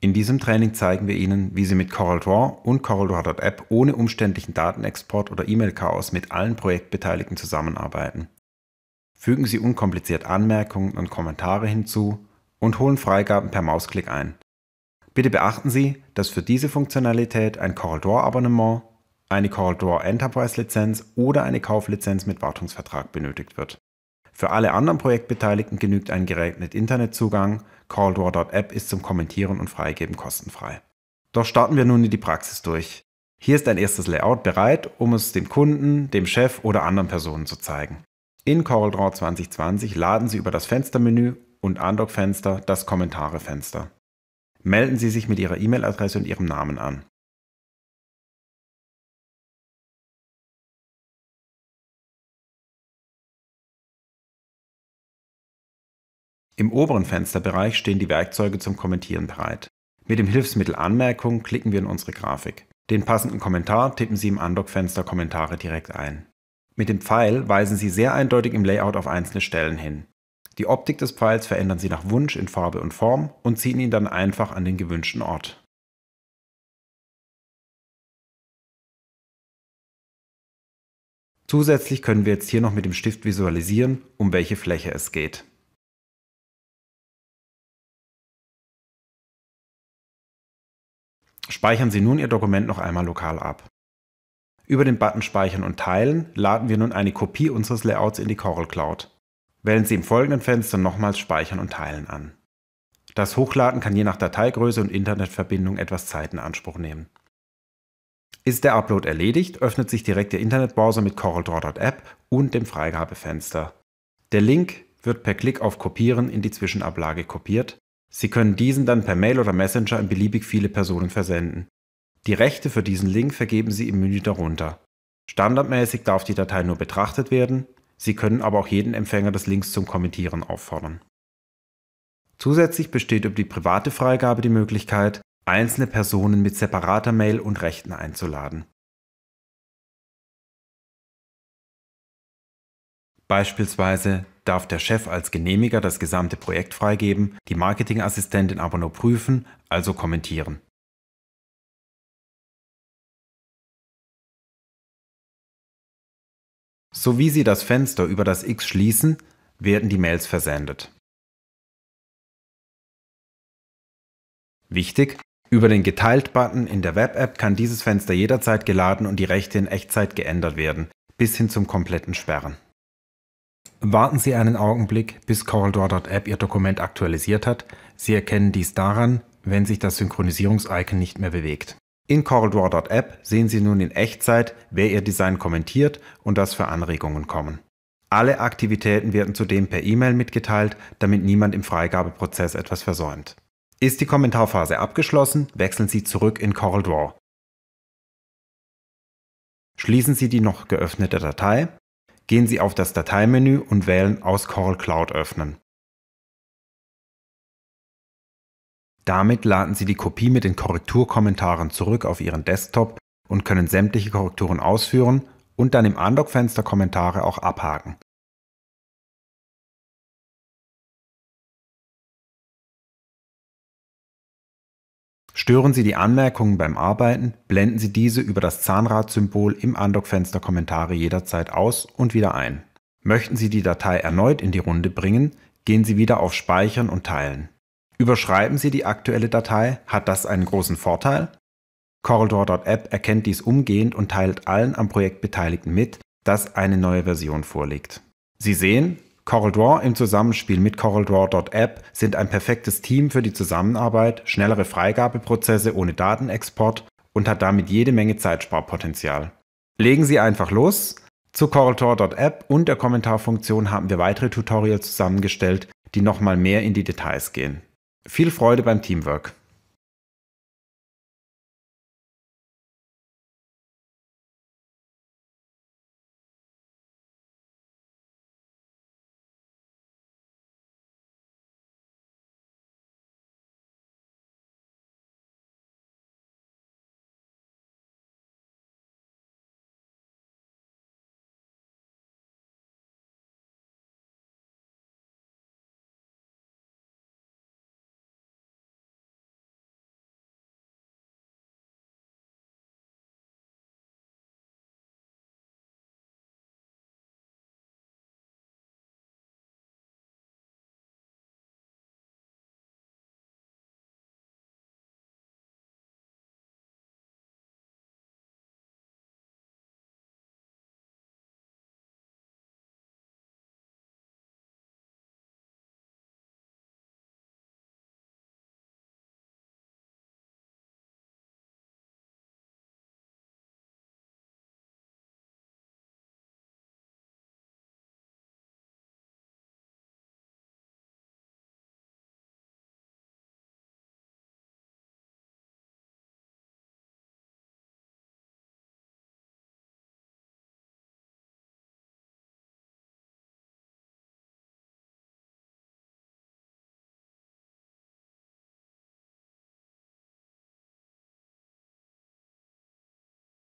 In diesem Training zeigen wir Ihnen, wie Sie mit CorelDRAW und CorelDRAW.app ohne umständlichen Datenexport oder E-Mail-Chaos mit allen Projektbeteiligten zusammenarbeiten. Fügen Sie unkompliziert Anmerkungen und Kommentare hinzu und holen Freigaben per Mausklick ein. Bitte beachten Sie, dass für diese Funktionalität ein CorelDRAW-Abonnement, eine CorelDRAW Enterprise-Lizenz oder eine Kauflizenz mit Wartungsvertrag benötigt wird. Für alle anderen Projektbeteiligten genügt ein geregnet Internetzugang. CallDraw.app ist zum Kommentieren und Freigeben kostenfrei. Doch starten wir nun in die Praxis durch. Hier ist ein erstes Layout bereit, um es dem Kunden, dem Chef oder anderen Personen zu zeigen. In CorelDRAW 2020 laden Sie über das Fenstermenü und Undock-Fenster das Kommentare-Fenster. Melden Sie sich mit Ihrer E-Mail-Adresse und Ihrem Namen an. Im oberen Fensterbereich stehen die Werkzeuge zum Kommentieren bereit. Mit dem Hilfsmittel Anmerkung klicken wir in unsere Grafik. Den passenden Kommentar tippen Sie im Undock-Fenster Kommentare direkt ein. Mit dem Pfeil weisen Sie sehr eindeutig im Layout auf einzelne Stellen hin. Die Optik des Pfeils verändern Sie nach Wunsch in Farbe und Form und ziehen ihn dann einfach an den gewünschten Ort. Zusätzlich können wir jetzt hier noch mit dem Stift visualisieren, um welche Fläche es geht. Speichern Sie nun Ihr Dokument noch einmal lokal ab. Über den Button Speichern und Teilen laden wir nun eine Kopie unseres Layouts in die Coral Cloud. Wählen Sie im folgenden Fenster nochmals Speichern und Teilen an. Das Hochladen kann je nach Dateigröße und Internetverbindung etwas Zeit in Anspruch nehmen. Ist der Upload erledigt, öffnet sich direkt der Internetbrowser mit CoralDraw.app und dem Freigabefenster. Der Link wird per Klick auf Kopieren in die Zwischenablage kopiert Sie können diesen dann per Mail oder Messenger an beliebig viele Personen versenden. Die Rechte für diesen Link vergeben Sie im Menü darunter. Standardmäßig darf die Datei nur betrachtet werden, Sie können aber auch jeden Empfänger des Links zum Kommentieren auffordern. Zusätzlich besteht über die private Freigabe die Möglichkeit, einzelne Personen mit separater Mail und Rechten einzuladen. Beispielsweise darf der Chef als Genehmiger das gesamte Projekt freigeben, die Marketingassistentin aber nur prüfen, also kommentieren. So wie Sie das Fenster über das X schließen, werden die Mails versendet. Wichtig, über den Geteilt-Button in der Web-App kann dieses Fenster jederzeit geladen und die Rechte in Echtzeit geändert werden, bis hin zum kompletten Sperren. Warten Sie einen Augenblick, bis CorelDRAW.app Ihr Dokument aktualisiert hat. Sie erkennen dies daran, wenn sich das Synchronisierungs-Icon nicht mehr bewegt. In CorelDRAW.app sehen Sie nun in Echtzeit, wer Ihr Design kommentiert und was für Anregungen kommen. Alle Aktivitäten werden zudem per E-Mail mitgeteilt, damit niemand im Freigabeprozess etwas versäumt. Ist die Kommentarphase abgeschlossen, wechseln Sie zurück in CorelDRAW. Schließen Sie die noch geöffnete Datei gehen Sie auf das Dateimenü und wählen Aus Corel Cloud öffnen. Damit laden Sie die Kopie mit den Korrekturkommentaren zurück auf Ihren Desktop und können sämtliche Korrekturen ausführen und dann im Undock-Fenster Kommentare auch abhaken Stören Sie die Anmerkungen beim Arbeiten, blenden Sie diese über das Zahnradsymbol im Andockfenster Kommentare jederzeit aus und wieder ein. Möchten Sie die Datei erneut in die Runde bringen, gehen Sie wieder auf Speichern und Teilen. Überschreiben Sie die aktuelle Datei, hat das einen großen Vorteil? Corridor.app erkennt dies umgehend und teilt allen am Projekt Beteiligten mit, dass eine neue Version vorliegt. Sie sehen, CorelDRAW im Zusammenspiel mit CorelDRAW.app sind ein perfektes Team für die Zusammenarbeit, schnellere Freigabeprozesse ohne Datenexport und hat damit jede Menge Zeitsparpotenzial. Legen Sie einfach los. Zu CorelDRAW.app und der Kommentarfunktion haben wir weitere Tutorials zusammengestellt, die nochmal mehr in die Details gehen. Viel Freude beim Teamwork!